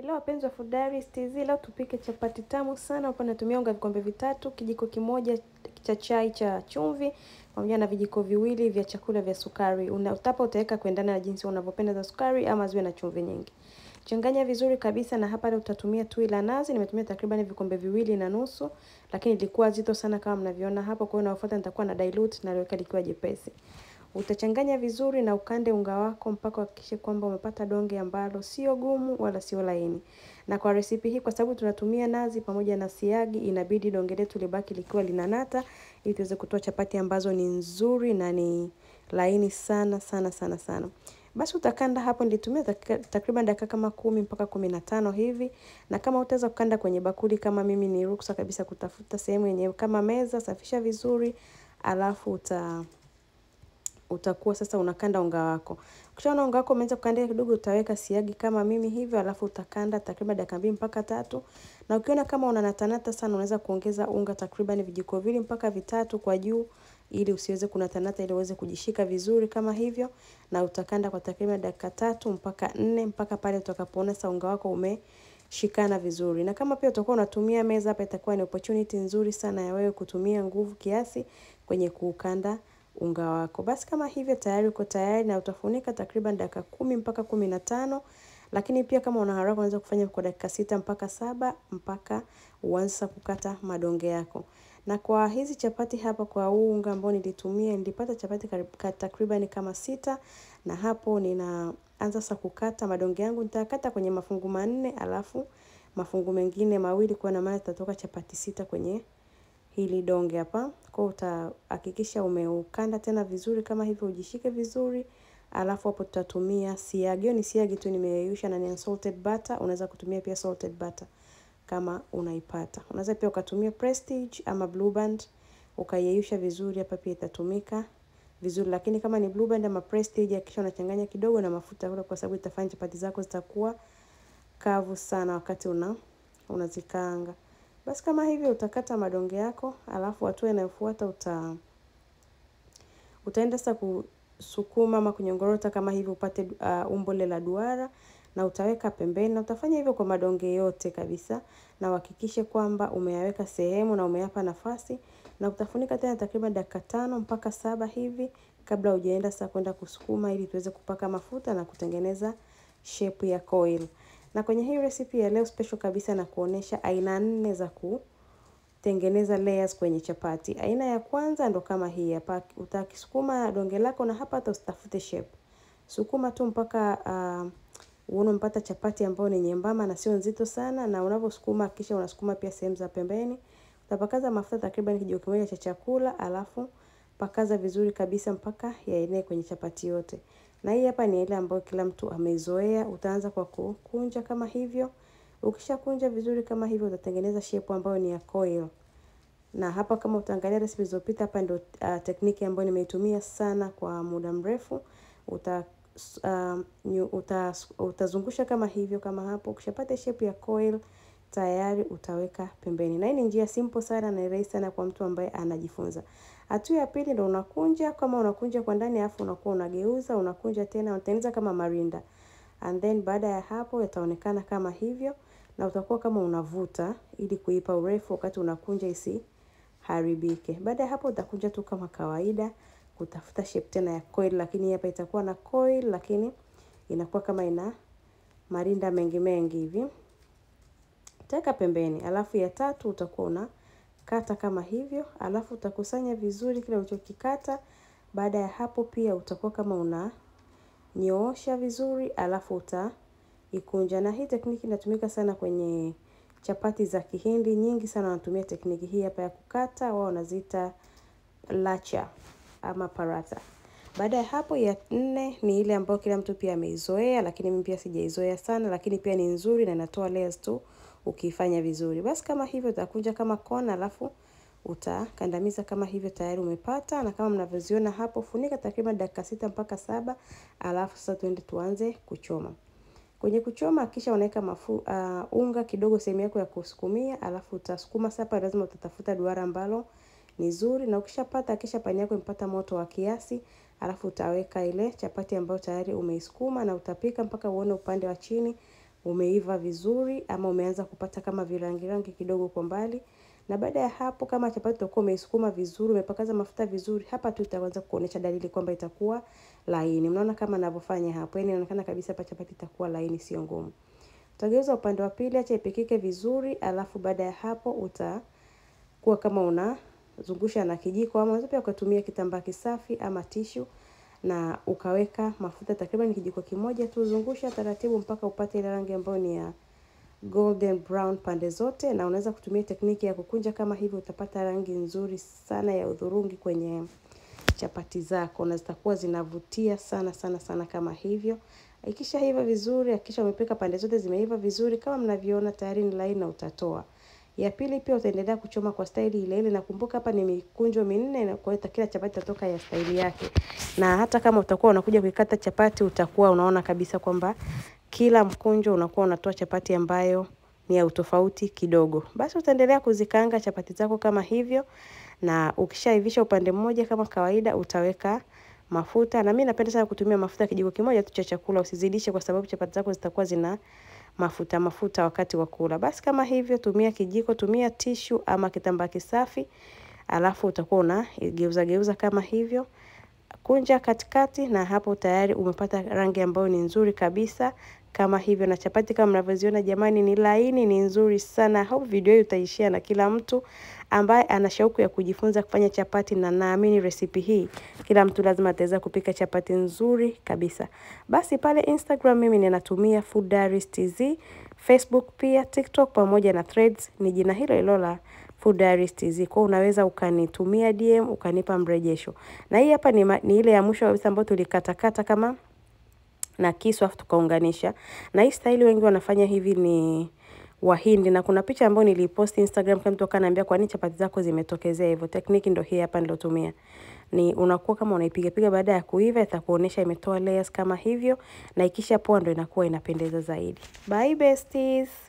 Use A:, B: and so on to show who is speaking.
A: Hello wapenzi wa Food Diaries TZ, leo tupike chapati tamu sana. Hapa natumia unga vikombe vitatu, kijiko kimoja cha chai cha chumvi pamoja na vijiko viwili vya chakula vya sukari. Utapa utaweka kuendana na jinsi unavyopenda za sukari ama ziwe na chumvi nyingi. Changanya vizuri kabisa na hapa leo utatumia tui la nazi. Nimetumia takriban vikombe viwili na nusu, lakini ilikuwa zito sana kama mnavyoona hapo. Kwa hiyo nafuata nitakuwa na dilute na liweka likiwa jepesi. Utachanganya vizuri na ukande unga wako mpaka uhakikishe kwamba umepata donge ambalo sio gumu wala sio laini. Na kwa resipi hii, kwa sababu tunatumia nazi pamoja na siagi, inabidi donge letu libaki likiwa linanata, ili tuweze kutoa chapati ambazo ni nzuri na ni laini sana sana sana sana. Basi utakanda hapo, nilitumia takriban dakika kama kumi mpaka kumi na tano hivi, na kama utaweza kukanda kwenye bakuli kama mimi, ni ruksa kabisa kutafuta sehemu yenye kama meza, safisha vizuri, alafu uta utakuwa sasa unakanda unga wako. Ukishaona unga wako umeanza kukandika kidogo, utaweka siagi kama mimi hivyo, alafu utakanda takriban dakika mbili mpaka tatu, na ukiona kama unanatanata sana, unaweza kuongeza unga takriban vijiko viwili mpaka vitatu kwa juu ili usiweze kunatanata, ili uweze kujishika vizuri kama hivyo, na utakanda kwa takriban dakika tatu mpaka nne mpaka pale utakapoona sasa unga wako ume shikana vizuri. Na kama pia utakuwa unatumia meza hapa, itakuwa ni opportunity nzuri sana ya wewe kutumia nguvu kiasi kwenye kuukanda unga wako. Basi kama hivyo tayari uko tayari na utafunika takriban dakika kumi mpaka kumi na tano lakini pia kama una haraka unaweza kufanya kwa dakika sita mpaka saba mpaka uanze kukata madonge yako. Na kwa hizi chapati hapa, kwa huu unga ambao nilitumia, nilipata chapati takriban kama sita, na hapo ninaanza sasa kukata madonge yangu. Nitakata kwenye mafungu manne, alafu mafungu mengine mawili, kwa na maana tatoka chapati sita kwenye hili donge hapa. Kwa utahakikisha umeukanda tena vizuri kama hivyo, ujishike vizuri alafu hapo tutatumia siagi. Hiyo Ni siagi tu nimeyeyusha na ni unsalted butter. Unaweza kutumia pia salted butter kama unaipata. Unaweza pia ukatumia Prestige ama Blue Band ukayeyusha vizuri, hapa pia itatumika vizuri, lakini kama ni Blue Band ama Prestige, hakikisha unachanganya kidogo na mafuta kwa sababu itafanya chapati zako zitakuwa kavu sana wakati una unazikaanga. Basi kama hivyo utakata madonge yako, alafu hatua inayofuata uta utaenda sasa kusukuma ama kunyongorota kama hivyo upate uh, umbo la duara na utaweka pembeni, na utafanya hivyo kwa madonge yote kabisa, na uhakikishe kwamba umeyaweka sehemu na umeyapa nafasi, na utafunika tena takriban dakika tano mpaka saba hivi kabla hujaenda sasa kwenda kusukuma, ili tuweze kupaka mafuta na kutengeneza shape ya coil. Na kwenye hii recipe ya leo special kabisa na kuonesha aina nne za kutengeneza layers kwenye chapati. Aina ya kwanza ndo kama hii hapa, utakisukuma donge lako na hapa hata shape. Sukuma tu mpaka uh, uone mpata chapati ambayo ni nyembamba na sio nzito sana, na unavyosukuma kisha unasukuma pia sehemu za pembeni. Utapakaza mafuta takriban kijiko kimoja cha chakula alafu pakaza vizuri kabisa mpaka yaenee kwenye chapati yote na hii hapa ni ile ambayo kila mtu ameizoea. Utaanza kwa kukunja kama hivyo. Ukishakunja vizuri kama hivyo, utatengeneza shape ambayo ni ya coil. Na hapa kama utaangalia recipe zilizopita, hapa ndio uh, ah, tekniki ambayo nimeitumia sana kwa muda mrefu. Uta uh, uta, utazungusha kama hivyo kama hapo. Ukishapata shape ya coil tayari utaweka pembeni, na hii ni njia simple sana na rahisi sana kwa mtu ambaye anajifunza. Hatua ya pili ndo unakunja kama unakunja kwa ndani alafu unakuwa unageuza, unakunja tena, unatengeneza kama marinda. And then baada ya hapo yataonekana kama hivyo na utakuwa kama unavuta ili kuipa urefu wakati unakunja isiharibike. Baada ya hapo utakunja tu kama kawaida kutafuta shape tena ya coil, lakini hapa itakuwa na coil, lakini inakuwa kama ina marinda mengi mengi hivi. Taka pembeni, alafu ya tatu utakuwa una kata kama hivyo, alafu utakusanya vizuri kile ulichokikata. Baada ya hapo, pia utakuwa kama una nyoosha vizuri, alafu utaikunja. Na hii tekniki inatumika sana kwenye chapati za Kihindi, nyingi sana wanatumia tekniki hii hapa ya kukata, wao wanaziita lacha ama paratha. Baada ya hapo, ya nne ni ile ambayo kila mtu pia ameizoea, lakini mimi pia sijaizoea sana, lakini pia ni nzuri na inatoa layers tu ukifanya vizuri. Basi kama hivyo utakunja kama kona, alafu utakandamiza kama hivyo, tayari umepata. Na kama mnavyoziona hapo, funika takriban dakika sita mpaka saba, alafu sasa tuende tuanze kuchoma. Kwenye kuchoma kisha unaweka mafu, uh, unga kidogo sehemu yako ya kusukumia, alafu utasukuma sapa, lazima utatafuta duara ambalo ni zuri, na ukishapata kisha pani yako imepata moto wa kiasi, alafu utaweka ile chapati ambayo tayari umeisukuma na utapika mpaka uone upande wa chini umeiva vizuri ama umeanza kupata kama virangi rangi kidogo kwa mbali. Na baada ya hapo, kama chapati utakuwa umeisukuma vizuri, umepakaza mafuta vizuri, hapa tu itaanza kuonyesha dalili kwamba itakuwa laini. Mnaona kama ninavyofanya hapo, yani inaonekana kabisa hapa chapati itakuwa laini, sio ngumu. Utageuza upande wa pili, acha ipikike vizuri, alafu baada ya hapo utakuwa kama unazungusha na kijiko, ama unaweza pia ukatumia kitambaa kisafi ama tishu na ukaweka mafuta takriban kijiko kimoja tu, zungusha taratibu mpaka upate ile rangi ambayo ni ya golden brown pande zote, na unaweza kutumia tekniki ya kukunja kama hivi, utapata rangi nzuri sana ya udhurungi kwenye chapati zako na zitakuwa zinavutia sana sana sana kama hivyo. hiva vizuri, hakikisha umepika pande zote zimeiva vizuri kama mnavyoona, tayari ni laini na utatoa. Ya pili pia utaendelea kuchoma kwa staili ile ile. Nakumbuka hapa ni mikunjo minne, na kwa hiyo kila chapati itatoka ya staili yake, na hata kama utakuwa unakuja kuikata chapati utakuwa unaona kabisa kwamba kila mkunjo unakuwa unatoa chapati ambayo ni ya utofauti kidogo. Basi utaendelea kuzikaanga chapati zako kama hivyo, na ukishaivisha upande mmoja kama kawaida utaweka mafuta, na mimi napenda sana kutumia mafuta kijiko kimoja tu cha chakula, usizidishe kwa sababu chapati zako zitakuwa zina mafuta mafuta wakati wa kula. Basi kama hivyo, tumia kijiko, tumia tishu ama kitambaa kisafi, alafu utakuwa geuza geuza kama hivyo, kunja katikati, na hapo tayari umepata rangi ambayo ni nzuri kabisa kama hivyo, na chapati kama mnavyoziona jamani, ni laini, ni nzuri sana. Hope video hii utaishia na kila mtu ambaye ana shauku ya kujifunza kufanya chapati, na naamini recipe hii kila mtu lazima ataweza kupika chapati nzuri kabisa. Basi pale Instagram mimi ninatumia Food Diaries TZ, Facebook pia, TikTok pamoja na Threads ni jina hilo hilo la Food Diaries TZ. Kwa unaweza ukanitumia DM ukanipa mrejesho. Na hii hapa ni, ni ile ya mwisho kabisa ambayo tulikatakata kama na kisu afu tukaunganisha. Na hii staili wengi wanafanya hivi ni Wahindi, na kuna picha ambayo nilipost Instagram, kama mtu akaniambia kwa nini chapati zako zimetokezea hivyo. Tekniki ndio hii hapa nilotumia, ni unakuwa kama unaipiga piga, baada ya kuiva itakuonesha imetoa layers kama hivyo, na ikisha poa ndo inakuwa inapendeza zaidi. Bye besties.